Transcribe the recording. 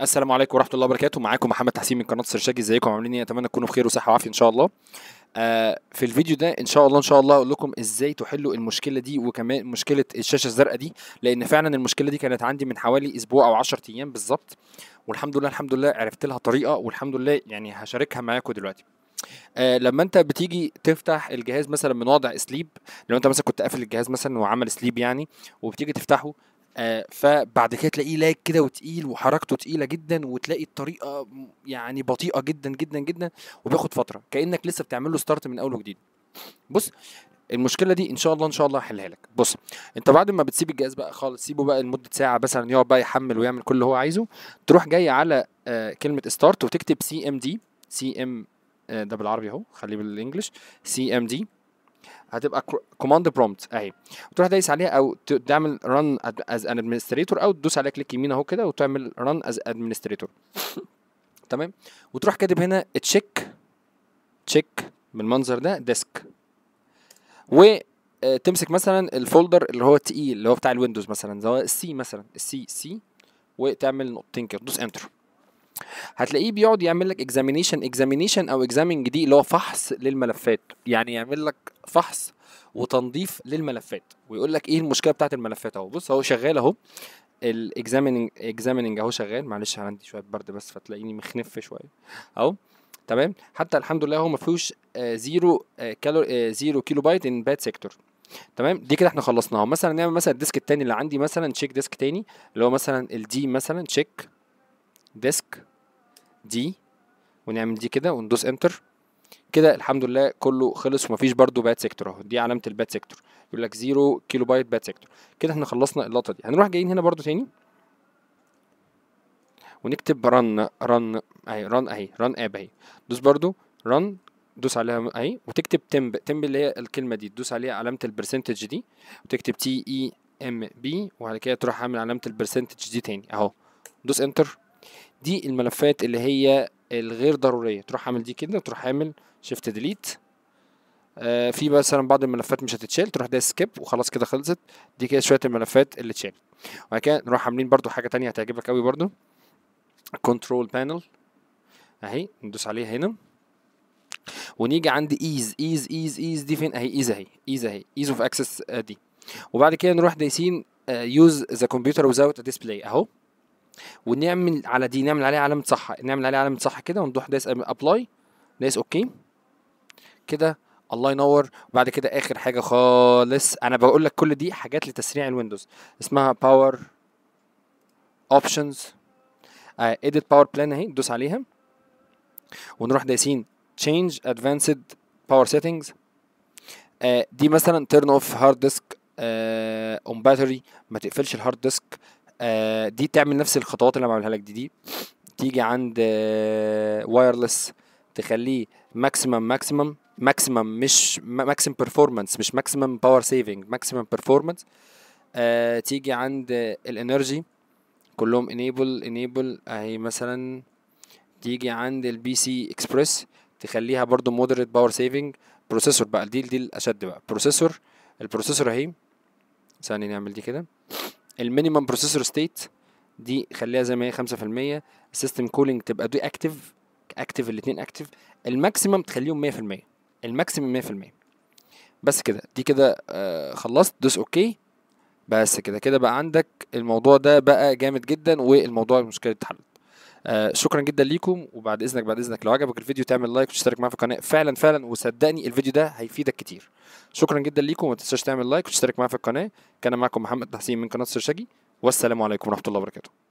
السلام عليكم ورحمه الله وبركاته معاكم محمد تحسين من قناه سرشاجي ازيكم عاملين ايه اتمنى تكونوا بخير وصحه وعافيه ان شاء الله آه في الفيديو ده ان شاء الله ان شاء الله اقول لكم ازاي تحلوا المشكله دي وكمان مشكله الشاشه الزرقاء دي لان فعلا المشكله دي كانت عندي من حوالي اسبوع او 10 ايام بالظبط والحمد لله الحمد لله عرفت لها طريقه والحمد لله يعني هشاركها معاكم دلوقتي آه لما انت بتيجي تفتح الجهاز مثلا من وضع سليب لو انت مثلا كنت قافل الجهاز مثلا وعمل سليب يعني وبتيجي تفتحه آه فبعد كده تلاقيه لاج كده وتقيل وحركته تقيله جدا وتلاقي الطريقه يعني بطيئه جدا جدا جدا وبياخد فتره كانك لسه بتعمل له ستارت من اول وجديد بص المشكله دي ان شاء الله ان شاء الله هحلها لك بص انت بعد ما بتسيب الجهاز بقى خالص سيبه بقى لمده ساعه مثلا يقعد بقى يحمل ويعمل كل اللي هو عايزه تروح جاي على آه كلمه ستارت وتكتب سي ام دي سي ام ده بالعربي اهو خليه بالانجلش سي ام دي هتبقى كوماند برومبت اهي وتروح دايس عليها او تعمل ران از ادمنستريتور او تدوس على كليك يمين اهو كده وتعمل ران از ادمنستريتور تمام وتروح كاتب هنا تشيك تشيك بالمنظر ده ديسك و آه، تمسك مثلا الفولدر اللي هو تي اللي هو بتاع الويندوز مثلا زي السي مثلا السي سي وتعمل نقطتين كده تدوس انتر هتلاقيه بيقعد يعمل لك اكزامينيشن اكزامينيشن او اكزامينج دي اللي هو فحص للملفات يعني يعمل لك فحص وتنظيف للملفات ويقول لك ايه المشكله بتاعت الملفات اهو بص اهو شغال اهو الاكزامينج اكزامينج اهو شغال معلش انا عندي شويه برد بس فتلاقيني مخنف شويه اهو تمام حتى الحمد لله هو ما فيهوش زيرو كالو زيرو كيلو بايت ان باد سيكتور تمام دي كده احنا خلصناها مثلا نعمل مثلا الديسك التاني اللي عندي مثلا تشيك ديسك تاني اللي هو مثلا الدي مثلا تشيك ديسك دي ونعمل دي كده وندوس انتر كده الحمد لله كله خلص ومفيش برضو باد سيكتور اهو دي علامه الباد سيكتور يقول لك 0 كيلو بايت باد سيكتور كده احنا خلصنا اللقطه دي هنروح جايين هنا برضو تاني ونكتب رن رن اهي رن اهي رن اب اهي دوس برضو رن دوس عليها اهي وتكتب تمب تمب اللي هي الكلمه دي تدوس عليها علامه البرسنتج دي وتكتب تي اي ام بي وبعد كده تروح عامل علامه البرسنتج دي تاني اهو دوس انتر دي الملفات اللي هي الغير ضرورية تروح عامل دي كده تروح عامل شيفت ديليت آه في مثلا بعض الملفات مش هتتشال تروح ده سكيب وخلاص كده خلصت دي كده شويه الملفات اللي اتشال وبعد كده نروح عاملين برده حاجه تانية هتعجبك قوي برده كنترول بانل اهي ندوس عليها هنا ونيجي عند ايز ايز ايز ايز دي فين اهي ايز اهي ايز اهي ايز اوف اكسس دي وبعد كده نروح دايسين يوز ذا كمبيوتر وزاوت ديسبلاي اهو ونعمل على دي نعمل عليها علامه صح نعمل عليها علامه صح كده ونروح دايس ابلاي دايس اوكي كده الله ينور وبعد كده اخر حاجه خالص انا بقول لك كل دي حاجات لتسريع الويندوز اسمها باور اوبشنز اديت باور بلان اهي ندوس عليها ونروح دايسين تشينج ادفانسد باور سيتنجز دي مثلا تيرن اوف هارد ديسك اون باتري ما تقفلش الهارد ديسك آه، دي تعمل نفس الخطوات اللي انا بعملها لك دي دي تيجي عند وايرلس آه، تخليه ماكسيمم ماكسيمم ماكسيمم مش ماكسيم بيرفورمانس مش ماكسيمم باور سيفنج ماكسيمم بيرفورمانس تيجي عند الانرجي كلهم انيبل انيبل اهي مثلا تيجي عند البي سي اكسبريس تخليها برضو مودريت باور سيفنج بروسيسور بقى دي دي الاشد بقى بروسيسور البروسيسور اهي ثاني نعمل دي كده المينيمم بروسيسور ستيت دي خليها زي ما هي 5% السيستم كولينج تبقى دي اكتف اكتف الاثنين اكتف الماكسيمم تخليهم 100% الماكسيمم 100% بس كده دي كده آه، خلصت دوس اوكي بس كده كده بقى عندك الموضوع ده بقى جامد جدا والموضوع المشكله اتحلت آه، شكرا جدا ليكم وبعد اذنك بعد اذنك لو عجبك الفيديو تعمل لايك وتشترك معايا في القناه فعلا فعلا وصدقني الفيديو ده هيفيدك كتير شكرا جدا ليكم وما تنساش تعمل لايك وتشترك معايا في القناه كان معكم محمد تحسين من قناه سرشاجي والسلام عليكم ورحمه الله وبركاته